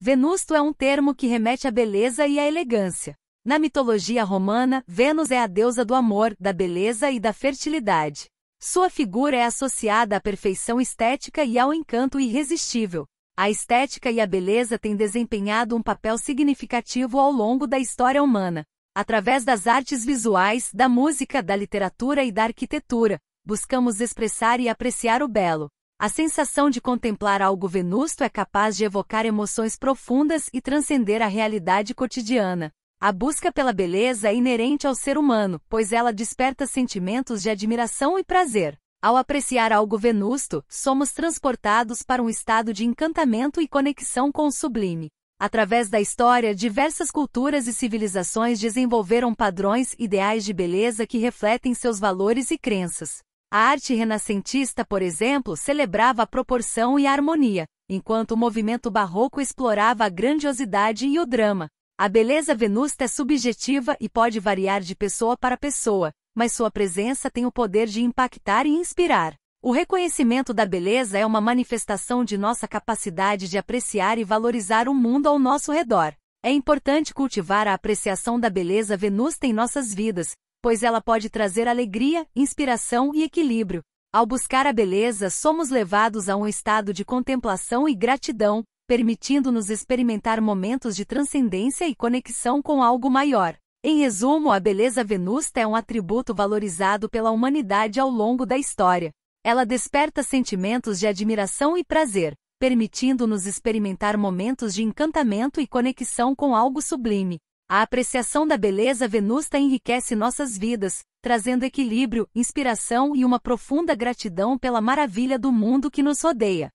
Venusto é um termo que remete à beleza e à elegância. Na mitologia romana, Vênus é a deusa do amor, da beleza e da fertilidade. Sua figura é associada à perfeição estética e ao encanto irresistível. A estética e a beleza têm desempenhado um papel significativo ao longo da história humana, através das artes visuais, da música, da literatura e da arquitetura. Buscamos expressar e apreciar o belo. A sensação de contemplar algo venusto é capaz de evocar emoções profundas e transcender a realidade cotidiana. A busca pela beleza é inerente ao ser humano, pois ela desperta sentimentos de admiração e prazer. Ao apreciar algo venusto, somos transportados para um estado de encantamento e conexão com o sublime. Através da história, diversas culturas e civilizações desenvolveram padrões ideais de beleza que refletem seus valores e crenças. A arte renascentista, por exemplo, celebrava a proporção e a harmonia, enquanto o movimento barroco explorava a grandiosidade e o drama. A beleza venusta é subjetiva e pode variar de pessoa para pessoa, mas sua presença tem o poder de impactar e inspirar. O reconhecimento da beleza é uma manifestação de nossa capacidade de apreciar e valorizar o mundo ao nosso redor. É importante cultivar a apreciação da beleza venusta em nossas vidas, pois ela pode trazer alegria, inspiração e equilíbrio. Ao buscar a beleza, somos levados a um estado de contemplação e gratidão, permitindo-nos experimentar momentos de transcendência e conexão com algo maior. Em resumo, a beleza venusta é um atributo valorizado pela humanidade ao longo da história. Ela desperta sentimentos de admiração e prazer, permitindo-nos experimentar momentos de encantamento e conexão com algo sublime. A apreciação da beleza venusta enriquece nossas vidas, trazendo equilíbrio, inspiração e uma profunda gratidão pela maravilha do mundo que nos rodeia.